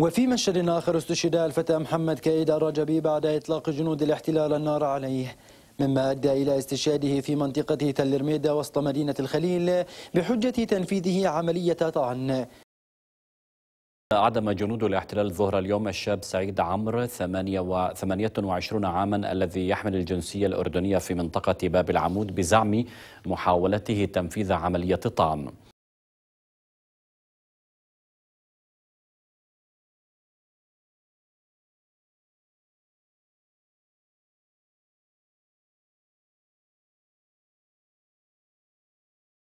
وفي مشهد آخر استشهد الفتى محمد كايد الرجبي بعد إطلاق جنود الاحتلال النار عليه مما أدى إلى استشهاده في منطقة تل رميدة وسط مدينة الخليل بحجة تنفيذه عملية طعن عدم جنود الاحتلال ظهر اليوم الشاب سعيد عمرو 28 عاما الذي يحمل الجنسية الأردنية في منطقة باب العمود بزعم محاولته تنفيذ عملية طعن